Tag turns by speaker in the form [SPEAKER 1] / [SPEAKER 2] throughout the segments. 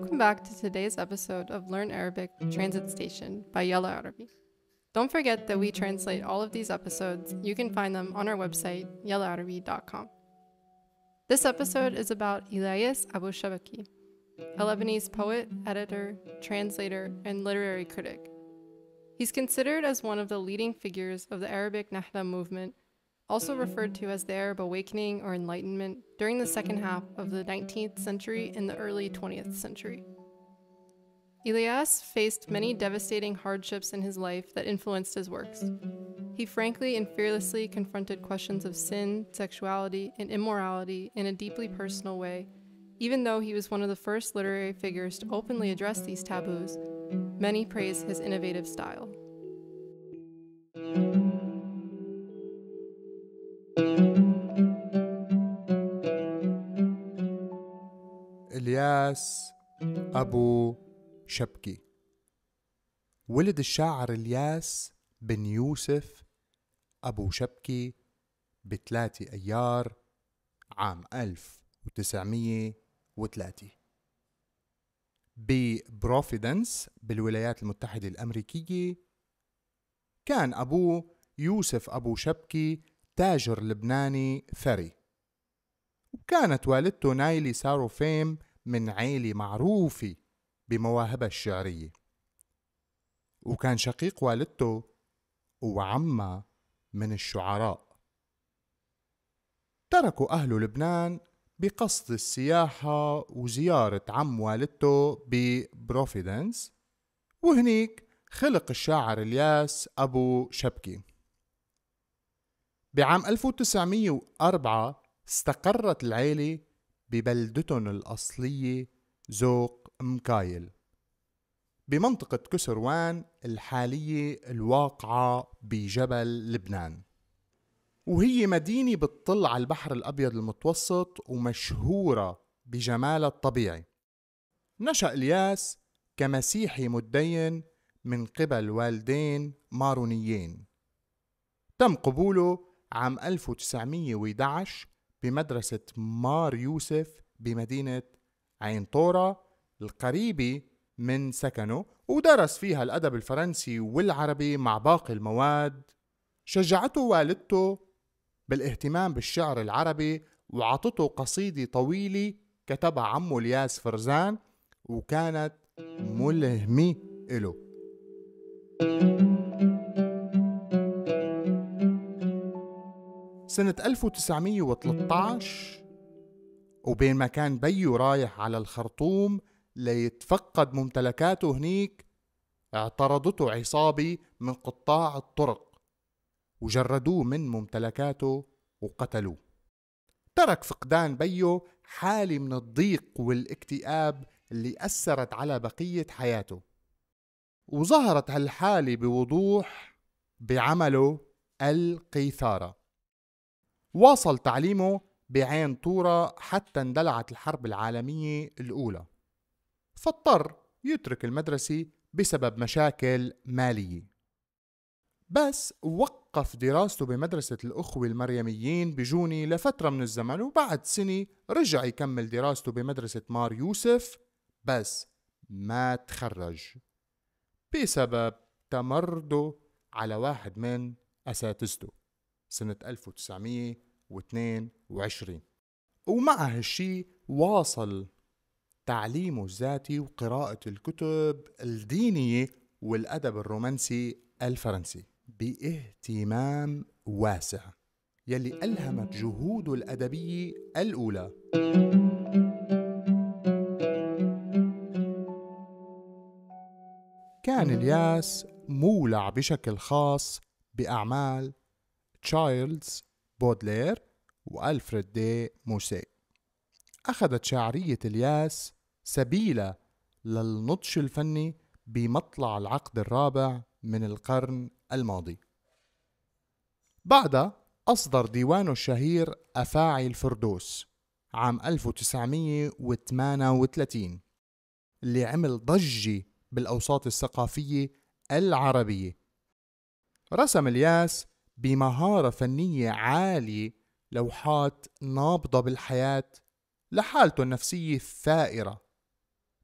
[SPEAKER 1] Welcome back to today's episode of Learn Arabic Transit Station by Yala Arabi. Don't forget that we translate all of these episodes. You can find them on our website, yalaarabi.com. This episode is about Elias Abu Shabaki, a Lebanese poet, editor, translator, and literary critic. He's considered as one of the leading figures of the Arabic Nahda movement also referred to as the Arab Awakening or Enlightenment, during the second half of the 19th century and the early 20th century. Elias faced many devastating hardships in his life that influenced his works. He frankly and fearlessly confronted questions of sin, sexuality, and immorality in a deeply personal way, even though he was one of the first literary figures to openly address these taboos. Many praise his innovative style.
[SPEAKER 2] الياس أبو شبكي ولد الشاعر الياس بن يوسف أبو شبكي بثلاثة أيار عام 1903 ببروفيدنس بالولايات المتحدة الأمريكية كان أبوه يوسف أبو شبكي تاجر لبناني ثري وكانت والدته نايلي سارو فيم من عيلة معروفة بمواهبها الشعرية وكان شقيق والدته وعمها من الشعراء تركوا أهل لبنان بقصد السياحة وزيارة عم والدته ببروفيدنس وهنيك خلق الشاعر الياس أبو شبكي بعام 1904 استقرت العيلة ببلدتن الأصلية زوق مكايل بمنطقة كسروان الحالية الواقعة بجبل لبنان وهي مدينة بتطل على البحر الأبيض المتوسط ومشهورة بجمالها الطبيعي نشأ الياس كمسيحي متدين من قبل والدين مارونيين تم قبوله عام 1911 بمدرسة مار يوسف بمدينة عين طورة القريبة من سكنه ودرس فيها الأدب الفرنسي والعربي مع باقي المواد شجعته والدته بالاهتمام بالشعر العربي وعطته قصيدة طويلة كتبها عمه الياس فرزان وكانت ملهمة إله سنة 1913 وبين ما كان بيو رايح على الخرطوم ليتفقد ممتلكاته هنيك اعترضته عصابة من قطاع الطرق وجردوه من ممتلكاته وقتلوه ترك فقدان بيو حالة من الضيق والاكتئاب اللي أثرت على بقية حياته وظهرت هالحالة بوضوح بعمله القيثارة واصل تعليمه بعين طورة حتى اندلعت الحرب العالمية الأولى فاضطر يترك المدرسة بسبب مشاكل مالية بس وقف دراسته بمدرسة الأخوة المريميين بجوني لفترة من الزمن وبعد سنة رجع يكمل دراسته بمدرسة مار يوسف بس ما تخرج بسبب تمرده على واحد من أساتذته سنة 1922 ومع هالشي واصل تعليمه الذاتي وقراءة الكتب الدينية والأدب الرومانسي الفرنسي باهتمام واسع يلي ألهمت جهوده الأدبية الأولى كان الياس مولع بشكل خاص بأعمال تشايلدز بودلير وألفريد دي موسيه أخذت شعرية الياس سبيلة للنضج الفني بمطلع العقد الرابع من القرن الماضي بعدها أصدر ديوانه الشهير أفاعي الفردوس عام 1938 اللي عمل ضجة بالأوساط الثقافية العربية رسم الياس بمهارة فنية عالية لوحات نابضة بالحياة لحالته النفسية الثائرة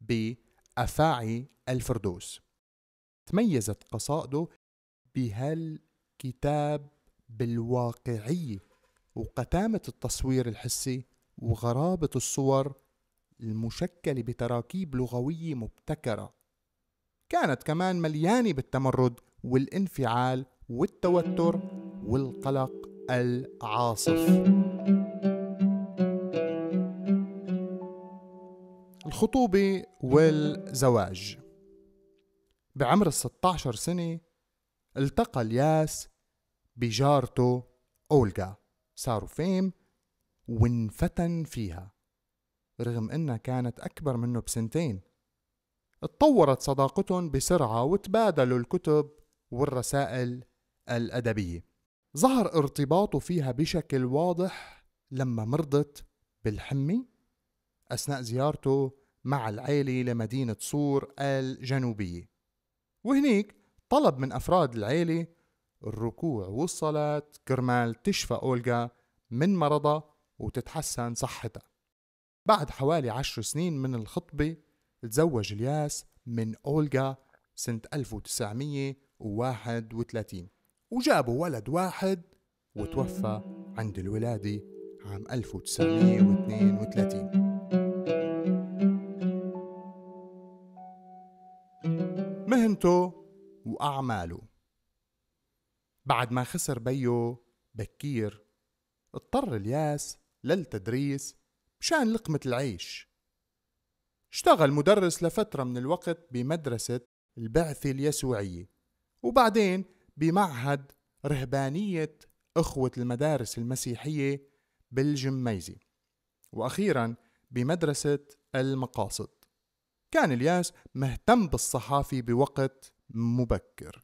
[SPEAKER 2] بأفاعي الفردوس تميزت قصائده بهالكتاب بالواقعية وقتامة التصوير الحسي وغرابة الصور المشكلة بتراكيب لغوية مبتكرة كانت كمان مليانة بالتمرد والانفعال والتوتر والقلق العاصف الخطوبة والزواج بعمر ال 16 سنة التقى الياس بجارته أولغا صاروا فيم وانفتن فيها رغم انها كانت اكبر منه بسنتين اتطورت صداقتهم بسرعة وتبادلوا الكتب والرسائل الأدبية ظهر ارتباطه فيها بشكل واضح لما مرضت بالحمي أثناء زيارته مع العيلة لمدينة صور الجنوبية وهنيك طلب من أفراد العيلة الركوع والصلاة كرمال تشفى أولغا من مرضها وتتحسن صحتها بعد حوالي عشر سنين من الخطبة تزوج الياس من أولغا سنة 1931 وجابوا ولد واحد وتوفى عند الولادة عام 1932 مهنته وأعماله بعد ما خسر بيو بكير اضطر الياس للتدريس مشان لقمة العيش اشتغل مدرس لفترة من الوقت بمدرسة البعثة اليسوعية وبعدين بمعهد رهبانية إخوة المدارس المسيحية بالجميزة وأخيرا بمدرسة المقاصد كان الياس مهتم بالصحافة بوقت مبكر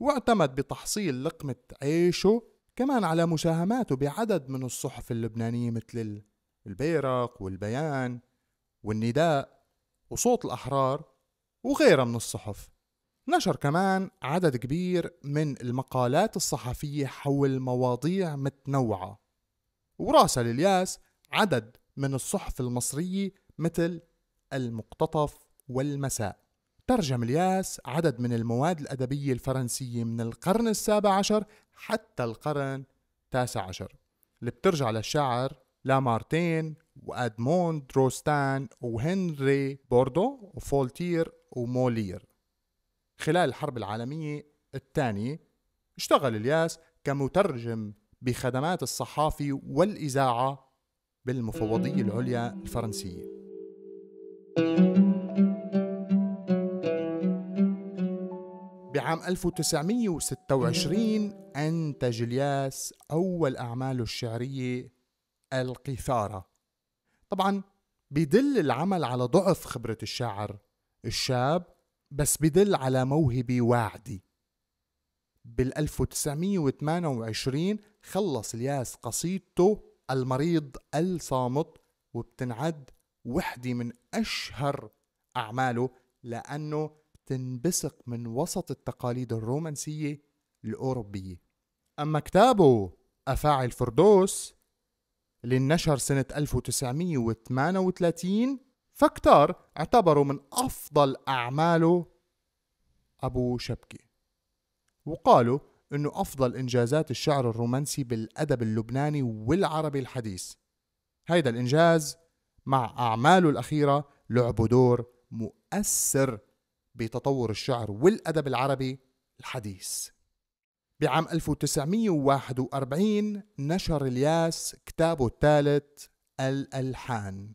[SPEAKER 2] واعتمد بتحصيل لقمة عيشه كمان على مساهماته بعدد من الصحف اللبنانية مثل البيرق والبيان والنداء وصوت الأحرار وغيرها من الصحف نشر كمان عدد كبير من المقالات الصحفية حول مواضيع متنوعة وراسل الياس عدد من الصحف المصرية مثل المقتطف والمساء ترجم الياس عدد من المواد الأدبية الفرنسية من القرن السابع عشر حتى القرن التاسع عشر اللي بترجع للشاعر لامارتين وأدموند روستان وهنري بوردو وفولتير ومولير خلال الحرب العالمية الثانية اشتغل الياس كمترجم بخدمات الصحافة والإذاعة بالمفوضية العليا الفرنسية بعام 1926 أنتج الياس أول أعماله الشعرية القيثارة طبعا بدل العمل على ضعف خبرة الشاعر الشاب بس بدل على موهبة واعدة بال 1928 خلص الياس قصيدته المريض الصامت وبتنعد وحدة من أشهر أعماله لأنه تنبثق من وسط التقاليد الرومانسية الأوروبية أما كتابه أفاعي الفردوس اللي انشر سنة 1938 فكتار اعتبروا من أفضل أعماله أبو شبكي وقالوا أنه أفضل إنجازات الشعر الرومانسي بالأدب اللبناني والعربي الحديث هيدا الإنجاز مع أعماله الأخيرة لعبوا دور مؤثر بتطور الشعر والأدب العربي الحديث بعام 1941 نشر الياس كتابه الثالث الألحان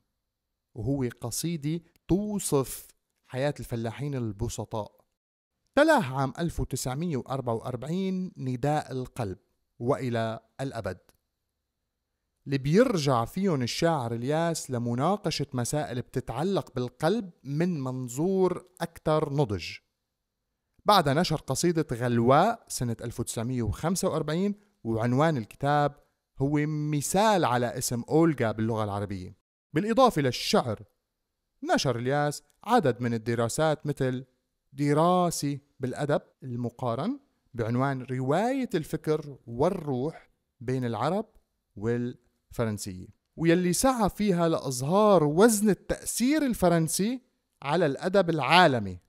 [SPEAKER 2] وهو قصيدة توصف حياة الفلاحين البسطاء تلاه عام 1944 نداء القلب وإلى الأبد اللي بيرجع فيهم الشاعر الياس لمناقشة مسائل بتتعلق بالقلب من منظور أكثر نضج بعد نشر قصيدة غلواء سنة 1945 وعنوان الكتاب هو مثال على اسم أولغا باللغة العربية بالإضافة للشعر نشر الياس عدد من الدراسات مثل دراسة بالأدب المقارن بعنوان رواية الفكر والروح بين العرب والفرنسية ويلي سعى فيها لإظهار وزن التأثير الفرنسي على الأدب العالمي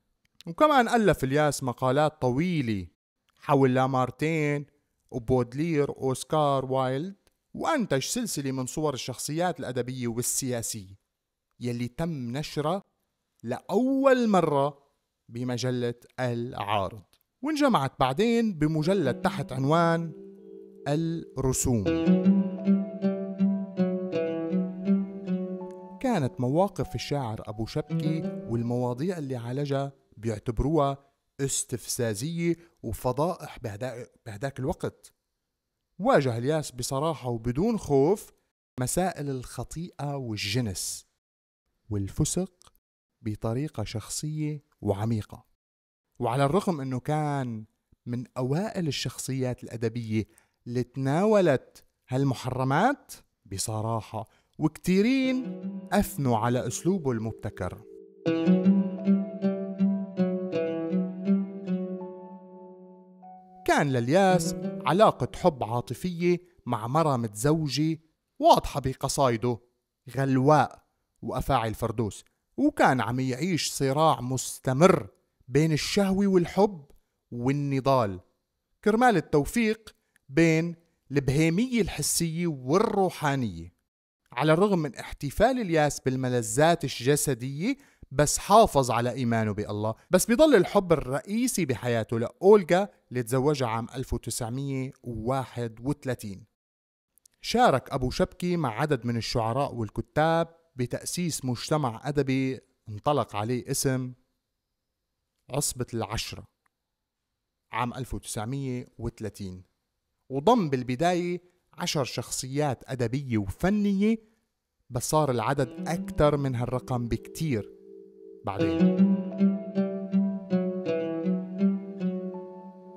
[SPEAKER 2] وكمان ألف الياس مقالات طويلة حول لامارتين وبودلير وأوسكار وايلد وأنتج سلسلة من صور الشخصيات الأدبية والسياسية يلي تم نشرها لأول مرة بمجلة العارض وانجمعت بعدين بمجلد تحت عنوان الرسوم كانت مواقف الشاعر أبو شبكي والمواضيع اللي عالجها بيعتبروها استفزازية وفضائح بهداك الوقت واجه الياس بصراحة وبدون خوف مسائل الخطيئة والجنس والفسق بطريقة شخصية وعميقة وعلى الرغم أنه كان من أوائل الشخصيات الأدبية اللي تناولت هالمحرمات بصراحة وكتيرين أثنوا على أسلوبه المبتكر كان للياس علاقة حب عاطفية مع مرة متزوجة واضحة بقصايده غلواء وأفاعي الفردوس وكان عم يعيش صراع مستمر بين الشهوة والحب والنضال كرمال التوفيق بين البهيمية الحسية والروحانية على الرغم من احتفال الياس بالملذات الجسدية بس حافظ على إيمانه بالله بس بيضل الحب الرئيسي بحياته لأولغا اللي تزوجها عام 1931 شارك أبو شبكي مع عدد من الشعراء والكتاب بتأسيس مجتمع أدبي انطلق عليه اسم عصبة العشرة عام 1930 وضم بالبداية عشر شخصيات أدبية وفنية بس صار العدد أكثر من هالرقم بكتير بعدين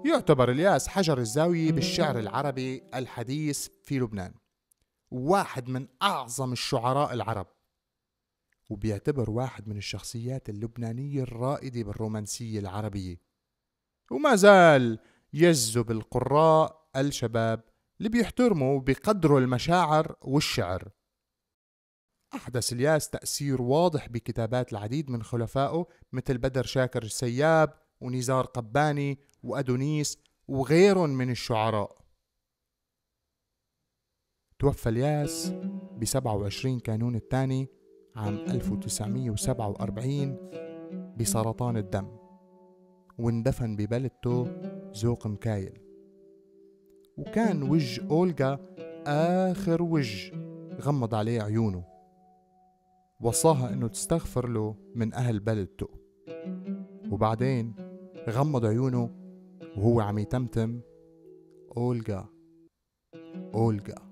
[SPEAKER 2] يعتبر الياس حجر الزاوية بالشعر العربي الحديث في لبنان واحد من أعظم الشعراء العرب وبيعتبر واحد من الشخصيات اللبنانية الرائدة بالرومانسية العربية وما زال يجذب القراء الشباب اللي بيحترموا وبيقدروا المشاعر والشعر أحدث الياس تأثير واضح بكتابات العديد من خلفائه مثل بدر شاكر السياب ونزار قباني وأدونيس وغيرهم من الشعراء توفى الياس ب 27 كانون الثاني عام 1947 بسرطان الدم واندفن ببلدته زوق مكايل وكان وجه أولغا آخر وجه غمض عليه عيونه وصاها انه تستغفر له من اهل بلدته وبعدين غمض عيونه وهو عم يتمتم أولغا أولغا